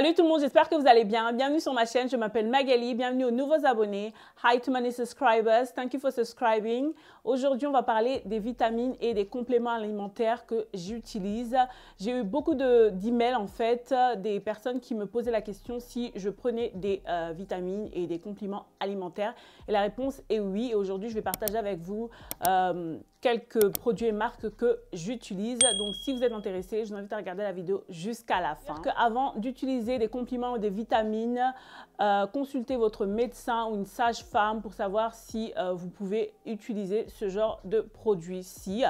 Salut tout le monde, j'espère que vous allez bien. Bienvenue sur ma chaîne, je m'appelle Magali. Bienvenue aux nouveaux abonnés. Hi to many subscribers, thank you for subscribing. Aujourd'hui, on va parler des vitamines et des compléments alimentaires que j'utilise. J'ai eu beaucoup d'emails en fait, des personnes qui me posaient la question si je prenais des euh, vitamines et des compléments alimentaires. Et la réponse est oui. Et aujourd'hui, je vais partager avec vous euh, quelques produits et marques que j'utilise. Donc, si vous êtes intéressé, je vous invite à regarder la vidéo jusqu'à la fin. avant d'utiliser des compliments ou des vitamines, euh, consultez votre médecin ou une sage-femme pour savoir si euh, vous pouvez utiliser ce genre de produits ci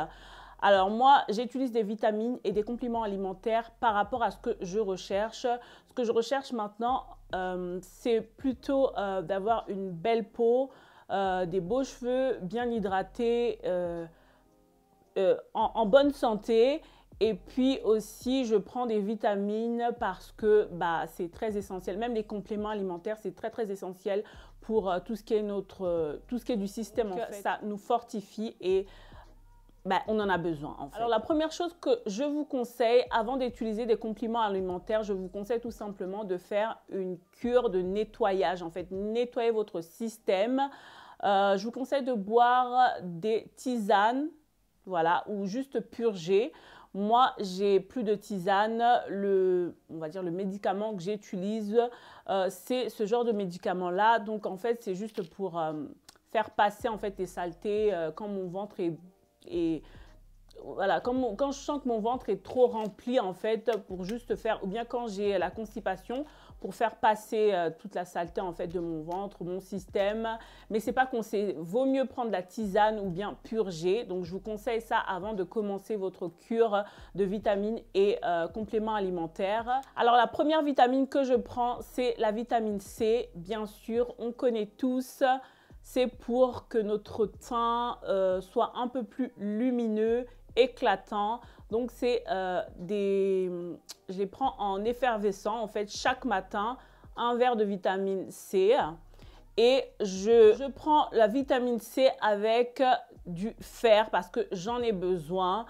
Alors moi, j'utilise des vitamines et des compliments alimentaires par rapport à ce que je recherche. Ce que je recherche maintenant, euh, c'est plutôt d'avoir une belle peau, des beaux cheveux, bien hydratés, en, bonne santé et puis aussi, je prends des vitamines parce que bah, c'est très essentiel. Même les compléments alimentaires, c'est très très essentiel pour euh, tout ce qui est notre, euh, tout ce qui est du système. en fait. Ça nous fortifie et bah, on en a besoin. En fait. Alors la première chose que je vous conseille, avant d'utiliser des compléments alimentaires, je vous conseille tout simplement de faire une cure de nettoyage. En fait, nettoyer votre système. Euh, je vous conseille de boire des tisanes, voilà, ou juste purger. Moi, j'ai plus de tisane. Le, on va dire le médicament que j'utilise, euh, c'est ce genre de médicament-là. Donc, en fait, c'est juste pour euh, faire passer en fait les saletés euh, quand mon ventre est, voilà, quand je sens que mon ventre est trop rempli en fait pour juste faire, ou bien quand j'ai la constipation, pour faire passer euh, toute la saleté en fait de mon ventre, mon système. Mais c'est pas conseillé. Vaut mieux prendre la tisane ou bien purger. Donc je vous conseille ça avant de commencer votre cure de vitamines et euh, compléments alimentaires. Alors la première vitamine que je prends, c'est la vitamine C. Bien sûr, on connaît tous c'est pour que notre teint euh, soit un peu plus lumineux, éclatant. Donc, c'est euh, des. Je les prends en effervescent. En fait, chaque matin, un verre de vitamine C. Et je, prends la vitamine C avec du fer parce que j'en ai besoin.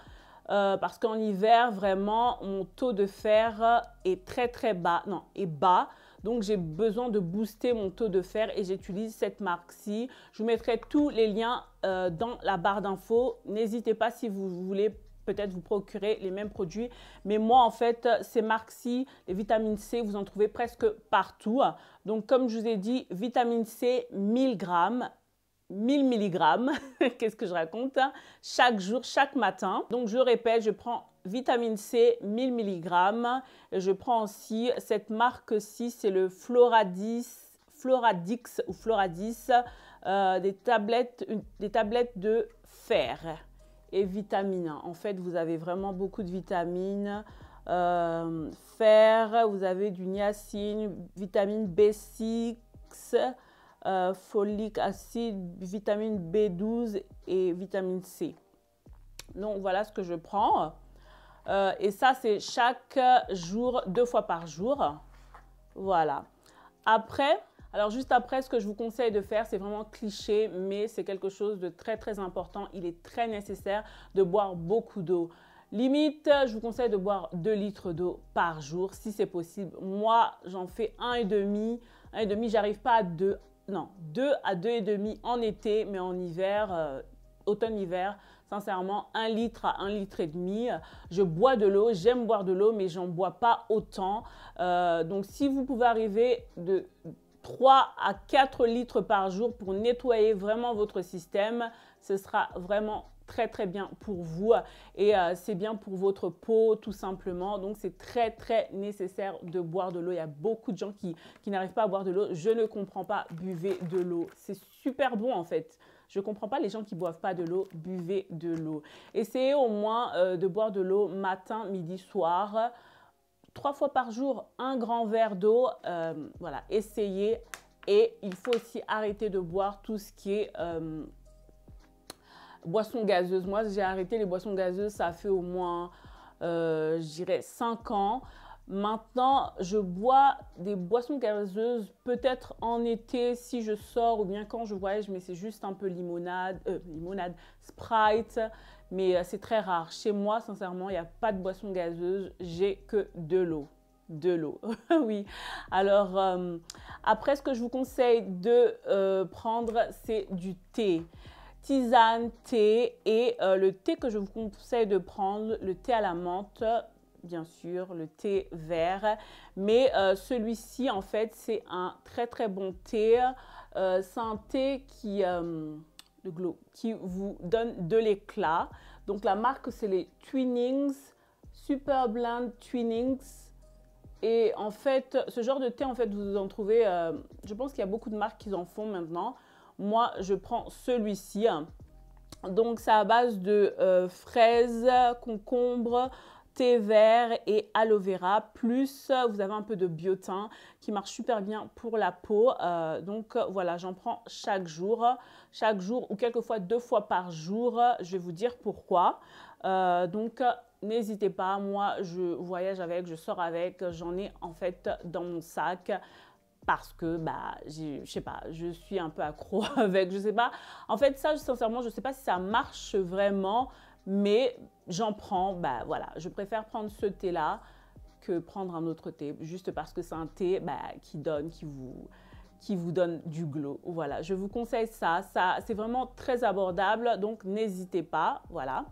Euh, parce qu'en hiver, vraiment, mon taux de fer est très très bas. Non, est bas. Donc j'ai besoin de booster mon taux de fer et j'utilise cette marque-ci. Je vous mettrai tous les liens euh, dans la barre d'infos. N'hésitez pas si vous voulez peut-être vous procurer les mêmes produits. Mais moi, en fait, ces marques-ci, les vitamines C, vous en trouvez presque partout. Donc, comme je vous ai dit, vitamine C, 1000 grammes. 1000 mg, qu'est-ce que je raconte hein, Chaque jour, chaque matin. Donc je répète, je prends vitamine C 1000 mg. Je prends aussi cette marque-ci, c'est le Floradis, Floradix ou Floradis, euh, des, tablettes, des tablettes de fer et vitamines. En fait, vous avez vraiment beaucoup de vitamines. Euh, fer, vous avez du niacine, vitamine B6, euh, folique acide, vitamine B12 et vitamine C. Donc voilà ce que je prends. Euh, et ça, c'est chaque jour, deux fois par jour. Voilà. Après, alors juste après, ce que je vous conseille de faire, c'est vraiment cliché, mais c'est quelque chose de très très important. Il est très nécessaire de boire beaucoup d'eau. Limite, je vous conseille de boire 2 litres d'eau par jour si c'est possible. Moi, j'en fais 1,5. 1,5, j'arrive pas à 2. Non, 2 à 2,5 en été, mais en hiver, euh, automne-hiver, sincèrement, 1 litre à 1 litre et demi. Je bois de l'eau, j'aime boire de l'eau, mais j'en bois pas autant. Euh, donc, si vous pouvez arriver de 3 à 4 litres par jour pour nettoyer vraiment votre système. Ce sera vraiment très très bien pour vous et euh, c'est bien pour votre peau tout simplement. Donc c'est très très nécessaire de boire de l'eau. Il y a beaucoup de gens qui, n'arrivent pas à boire de l'eau. Je ne comprends pas, buvez de l'eau. C'est super bon en fait. Je ne comprends pas les gens qui ne boivent pas de l'eau, buvez de l'eau. Essayez au moins euh, de boire de l'eau matin, midi, soir trois fois par jour un grand verre d'eau. Euh, voilà, essayez. Et il faut aussi arrêter de boire tout ce qui est euh, boissons gazeuses. Moi, j'ai arrêté les boissons gazeuses, ça fait au moins, euh, je ans. Maintenant, je bois des boissons gazeuses peut-être en été si je sors ou bien quand je voyage, mais c'est juste un peu limonade, euh, limonade, Sprite, mais euh, c'est très rare. Chez moi, sincèrement, il n'y a pas de boisson gazeuse, j'ai que de l'eau. De l'eau, oui. Alors, euh, après, ce que je vous conseille de euh, prendre, c'est du thé. Tisane, thé et le thé que je vous conseille de prendre, le thé à la menthe, bien sûr, le thé vert. Mais celui-ci, en fait, c'est un très très bon thé. c'est un thé qui glow qui vous donne de l'éclat. Donc la marque, c'est les Twinings, Super Blend Twinings. Et en fait, ce genre de thé, en fait, vous en trouvez, euh, je pense qu'il y a beaucoup de marques qui en font maintenant. Moi, je prends celui-ci. Donc, ça à base de euh, fraises, concombres, vert et aloe vera. Plus, euh, vous avez un peu de biotin qui marche super bien pour la peau. Euh, donc euh, voilà, j'en prends chaque jour, chaque jour ou quelquefois deux fois par jour. Je vais vous dire pourquoi. donc n'hésitez pas, moi je voyage avec, je sors avec, j'en ai en fait dans mon sac parce que bah je sais pas, je suis un peu accro avec, je sais pas. En fait ça sincèrement, je sais pas si ça marche vraiment, mais j'en prends, bah, voilà, je préfère prendre ce thé-là que prendre un autre thé, juste parce que c'est un thé bah, qui donne, qui vous, qui vous donne du glow. Voilà, je vous conseille ça. ça c'est vraiment très abordable, donc n'hésitez pas. Voilà.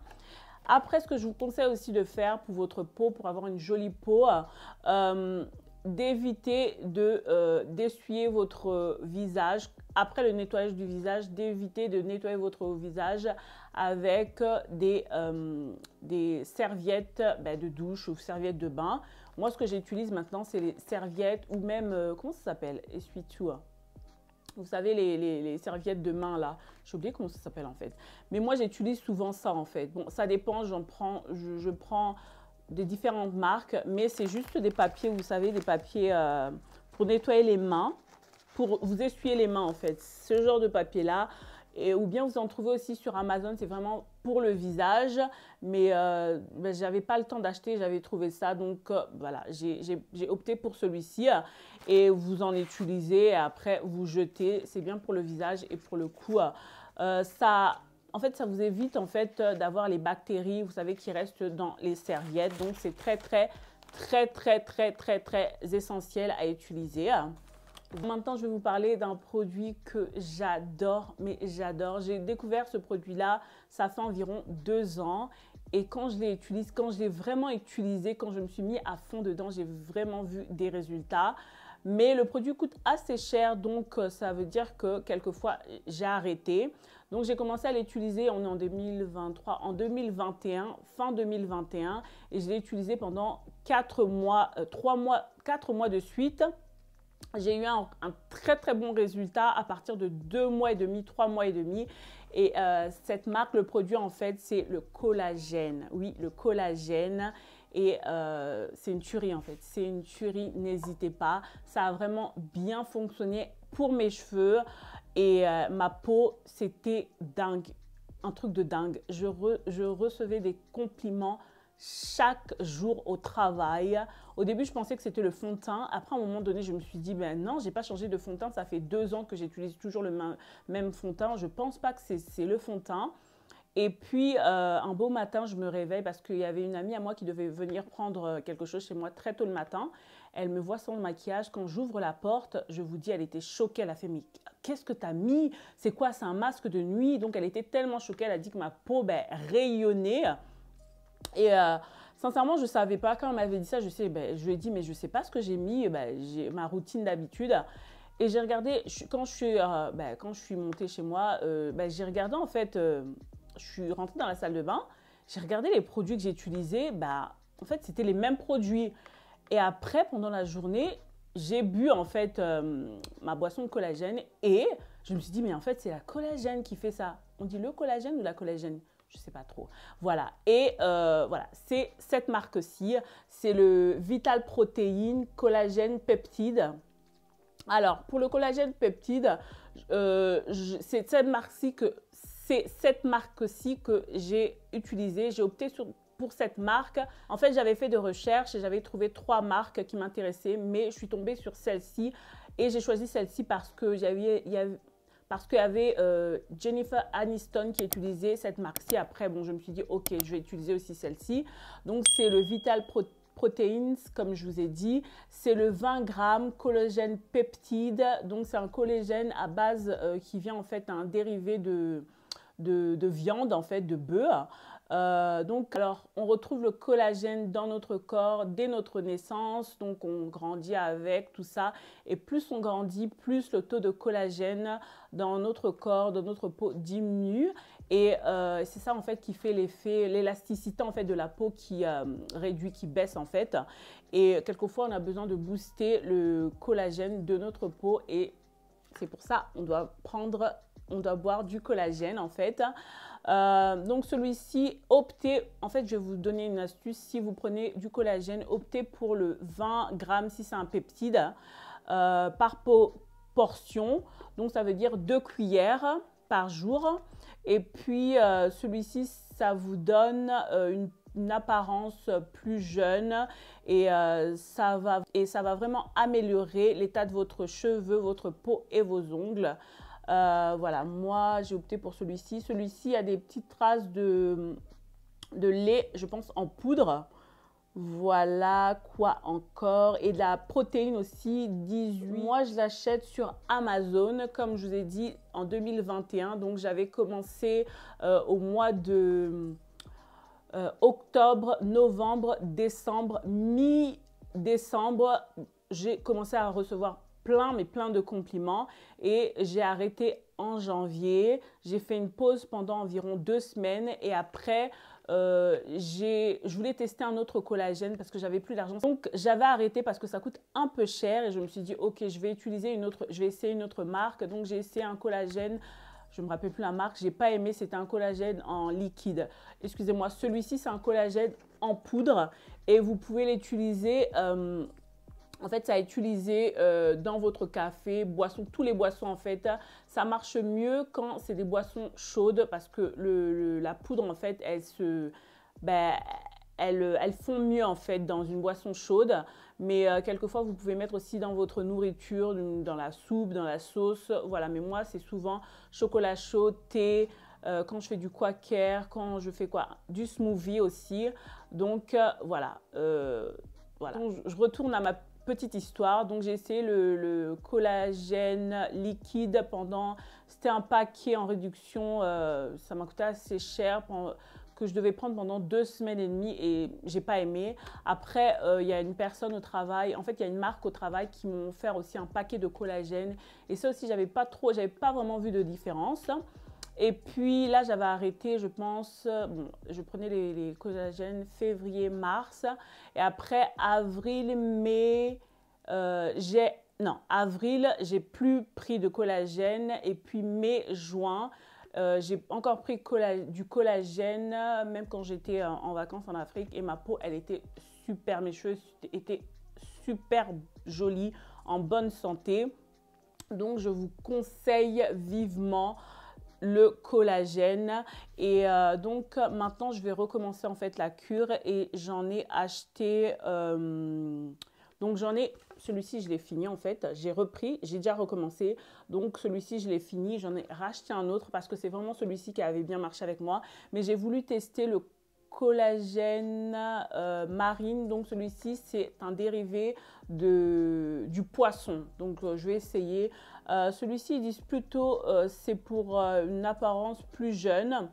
Après, ce que je vous conseille aussi de faire pour votre peau, pour avoir une jolie peau, euh, d'éviter de euh, d'essuyer votre visage après le nettoyage du visage, d'éviter de nettoyer votre visage avec des, euh, des serviettes ben, de douche ou serviettes de bain. Moi, ce que j'utilise maintenant, c'est les serviettes ou même, euh, comment ça s'appelle Essuie-tout. Vous savez, les, serviettes de main, là. J'ai oublié comment ça s'appelle, en fait. Mais moi, j'utilise souvent ça, en fait. Bon, ça dépend, j'en prends, je, prends des différentes marques, mais c'est juste des papiers, vous savez, des papiers euh, pour nettoyer les mains pour vous essuyer les mains en fait. Ce genre de papier-là. Et, ou bien vous en trouvez aussi sur Amazon, c'est vraiment pour le visage. Mais euh, n'avais ben, j'avais pas le temps d'acheter, j'avais trouvé ça. Donc euh, voilà, j'ai opté pour celui-ci. Et vous en utilisez, et après vous jetez. C'est bien pour le visage et pour le cou. Euh, ça en fait, ça vous évite en fait d'avoir les bactéries, vous savez, qui restent dans les serviettes. Donc, c'est très, très, très, très, très, très, très essentiel à utiliser. Maintenant, je vais vous parler d'un produit que j'adore, mais j'adore. J'ai découvert ce produit-là, ça fait environ deux ans. Et quand je l'ai utilisé, quand je l'ai vraiment utilisé, quand je me suis mis à fond dedans, j'ai vraiment vu des résultats. Mais le produit coûte assez cher, donc euh, ça veut dire que quelquefois j'ai arrêté. Donc j'ai commencé à l'utiliser, en 2023, en 2021, fin 2021, et je l'ai utilisé pendant quatre mois, 3 euh, mois, quatre mois de suite j'ai eu un, très très bon résultat à partir de deux mois et demi, trois mois et demi. Et euh, cette marque, le produit en fait, c'est le collagène. Oui, le collagène. Et euh, c'est une tuerie en fait. C'est une tuerie, n'hésitez pas. Ça a vraiment bien fonctionné pour mes cheveux. Et euh, ma peau, c'était dingue. Un truc de dingue. je recevais des compliments chaque jour au travail. Au début, je pensais que c'était le fond de teint. Après, à un moment donné, je me suis dit, ben non, j'ai pas changé de fond de teint. Ça fait deux ans que j'utilise toujours le même fond de teint. Je pense pas que c'est le fond de teint. Et puis, euh, un beau matin, je me réveille parce qu'il y avait une amie à moi qui devait venir prendre euh, quelque chose chez moi très tôt le matin. Elle me voit sans maquillage. Quand j'ouvre la porte, je vous dis, elle était choquée. Elle a fait, mais qu'est-ce que t'as mis C'est quoi C'est un masque de nuit Donc, elle était tellement choquée. Elle a dit que ma peau ben, rayonnait. Et euh, sincèrement, je ne savais pas. Quand on m'avait dit ça, je, sais, ben, je lui ai dit, mais je ne sais pas ce que j'ai mis. Ben, j'ai ma routine d'habitude. Et j'ai regardé, quand, je suis, euh, ben, quand je suis montée chez moi, euh, ben, j'ai regardé en fait, je suis rentrée dans la salle de bain, j'ai regardé les produits que j'ai utilisés. en fait, c'était les mêmes produits. Et après, pendant la journée, j'ai bu en fait ma boisson de collagène et je me suis dit, mais en fait, c'est la collagène qui fait ça. On dit le collagène ou la collagène je sais pas trop. Voilà. Et euh, voilà, c'est cette marque-ci. C'est le Vital Protein Collagène Peptide. Alors, pour le collagène peptide, euh, c'est cette marque-ci que c'est cette marque que j'ai utilisée. J'ai opté pour cette marque. En fait, j'avais fait des recherches et j'avais trouvé trois marques qui m'intéressaient, mais je suis tombée sur celle-ci. Et j'ai choisi celle-ci parce que j'avais, parce qu'il y avait euh, Jennifer Aniston qui utilisait cette marque-ci. Après, bon, je me suis dit, ok, je vais utiliser aussi celle-ci. Donc, c'est le Vital Proteins, comme je vous ai dit. C'est le 20 grammes collagène peptide. Donc, c'est un collagène à base euh, qui vient en fait un dérivé de, de, de viande, en fait, de bœuf. Euh, donc, alors, on retrouve le collagène dans notre corps dès notre naissance, donc on grandit avec tout ça. Et plus on grandit, plus le taux de collagène dans notre corps, dans notre peau diminue. Et euh, c'est ça en fait qui fait l'effet, l'élasticité en fait de la peau qui euh, réduit, qui baisse en fait. Et quelquefois, on a besoin de booster le collagène de notre peau et c'est pour ça on doit prendre, on doit boire du collagène en fait. Euh, donc celui-ci, optez, en fait je vais vous donner une astuce, si vous prenez du collagène, optez pour le 20 grammes si c'est un peptide euh, par portion. Donc ça veut dire 2 cuillères par jour. Et puis euh, celui-ci, ça vous donne une, apparence plus jeune et, ça va, et ça va vraiment améliorer l'état de votre cheveu, votre peau et vos ongles. Euh, voilà, moi j'ai opté pour celui-ci. Celui-ci a des petites traces de, de lait, je pense, en poudre. Voilà quoi encore. Et de la protéine aussi, 18. Moi, je l'achète sur Amazon, comme je vous ai dit, en 2021. Donc, j'avais commencé euh, au mois de euh, octobre, novembre, décembre, mi-décembre. J'ai commencé à recevoir plein, mais plein de compliments. Et j'ai arrêté en janvier. J'ai fait une pause pendant environ deux semaines et après, euh, j'ai je voulais tester un autre collagène parce que j'avais plus d'argent. Donc j'avais arrêté parce que ça coûte un peu cher et je me suis dit ok, je vais utiliser une autre, je vais essayer une autre marque. Donc j'ai essayé un collagène. Je me rappelle plus la marque, j'ai pas aimé, c'était un collagène en liquide. Excusez-moi, celui-ci c'est un collagène en poudre et vous pouvez l'utiliser euh, en fait, ça est utilisé euh, dans votre café, boisson, tous les boissons en fait. Ça marche mieux quand c'est des boissons chaudes parce que le, la poudre en fait, elle se, ben, elle elle font mieux en fait dans une boisson chaude. Mais euh, quelquefois, vous pouvez mettre aussi dans votre nourriture, dans la soupe, dans la sauce. Voilà, mais moi, c'est souvent chocolat chaud, thé, euh, quand je fais du quaker, quand je fais quoi Du smoothie aussi. Donc, voilà. je retourne à ma petite histoire. Donc j'ai essayé le, collagène liquide pendant, c'était un paquet en réduction, euh, ça m'a coûté assez cher que je devais prendre pendant deux semaines et demie et j'ai pas aimé. Après, euh, il y a une personne au travail, en fait il y a une marque au travail qui m'ont offert aussi un paquet de collagène et ça aussi j'avais pas trop, j'avais pas vraiment vu de différence. Et puis là, j'avais arrêté, je pense, euh, je prenais les, collagènes février, mars. Et après, avril, mai, euh, j'ai... Non, avril, j'ai plus pris de collagène. Et puis mai, juin, euh, j'ai encore pris du collagène, même quand j'étais en, en vacances en Afrique. Et ma peau, elle était super, mes cheveux étaient super jolie, en bonne santé. Donc, je vous conseille vivement le collagène. Et euh, donc maintenant, je vais recommencer en fait la cure et j'en ai acheté... Euh, donc j'en ai... Celui-ci, je l'ai fini en fait. J'ai repris, j'ai déjà recommencé. Donc celui-ci, je l'ai fini. J'en ai racheté un autre parce que c'est vraiment celui-ci qui avait bien marché avec moi. Mais j'ai voulu tester le collagène euh, marine. Donc celui-ci, c'est un dérivé de, du poisson. Donc euh, je vais essayer. Euh, celui-ci, ils disent plutôt c'est pour une apparence plus jeune.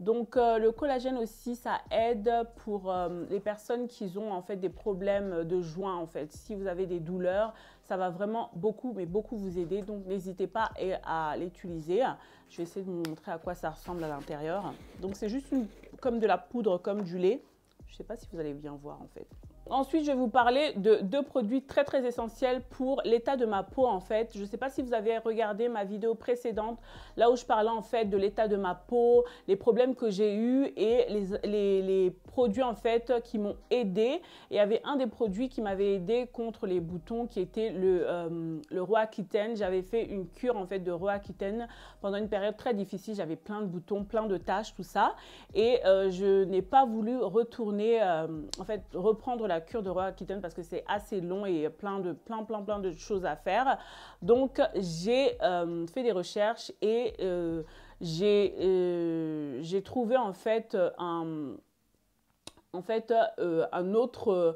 Donc le collagène aussi, ça aide pour les personnes qui ont en fait des problèmes de joints en fait. Si vous avez des douleurs, ça va vraiment beaucoup, mais beaucoup vous aider. Donc n'hésitez pas à l'utiliser. Je vais essayer de vous montrer à quoi ça ressemble à l'intérieur. Donc c'est juste une comme de la poudre, comme du lait. Je ne sais pas si vous allez bien voir en fait. Ensuite, je vais vous parler de deux produits très très essentiels pour l'état de ma peau en fait. Je ne sais pas si vous avez regardé ma vidéo précédente, là où je parlais en fait de l'état de ma peau, les problèmes que j'ai eu et les, produits en fait qui m'ont aidé. il y avait un des produits qui m'avait aidé contre les boutons qui était le, euh, roi J'avais fait une cure en fait de roi pendant une période très difficile. J'avais plein de boutons, plein de tâches, tout ça. Et euh, je n'ai pas voulu retourner, euh, en fait reprendre la cure de roi Kitten parce que c'est assez long et plein de, plein, plein, plein de choses à faire. Donc, j'ai euh, fait des recherches et euh, j'ai euh, j'ai trouvé en fait un, en fait, un autre,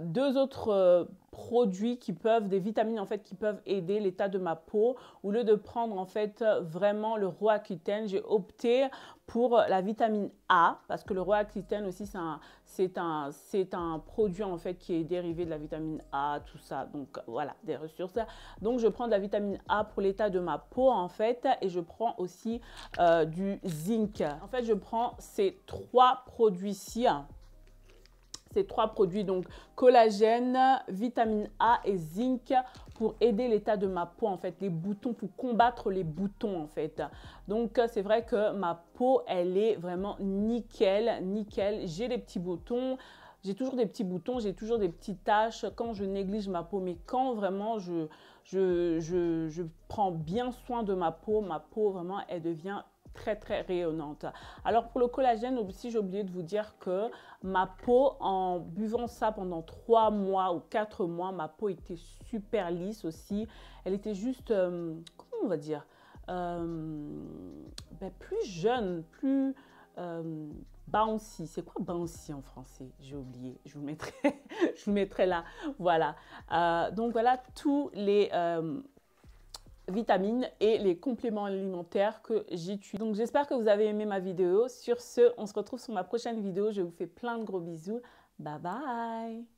deux autres produits qui peuvent, des vitamines en fait qui peuvent aider l'état de ma peau. Au lieu de prendre en fait vraiment le roi j'ai opté pour la vitamine A parce que le roi Aquitaine aussi c'est un, c'est un, un produit en fait qui est dérivé de la vitamine A, tout ça. Donc voilà, des ressources. Donc je prends de la vitamine A pour l'état de ma peau en fait et je prends aussi euh, du zinc. En fait je prends ces trois produits-ci c'est trois produits, donc collagène, vitamine A et zinc pour aider l'état de ma peau en fait, les boutons, pour combattre les boutons en fait. Donc euh, c'est vrai que ma peau, elle est vraiment nickel, nickel. J'ai des petits boutons. J'ai toujours des petits boutons, j'ai toujours des petites taches quand je néglige ma peau, mais quand vraiment je, je, je prends bien soin de ma peau, ma peau vraiment, elle devient très très rayonnante. Alors pour le collagène aussi, j'ai oublié de vous dire que ma peau, en buvant ça pendant 3 mois ou 4 mois, ma peau était super lisse aussi. Elle était juste, euh, comment on va dire, euh, ben, plus jeune, plus... Euh, bouncy. C'est quoi bouncy en français J'ai oublié. Je vous mettrai, je vous mettrai là. Voilà. Euh, donc voilà tous les vitamines et les compléments alimentaires que j'étudie Donc j'espère que vous avez aimé ma vidéo. Sur ce, on se retrouve sur ma prochaine vidéo. Je vous fais plein de gros bisous. Bye bye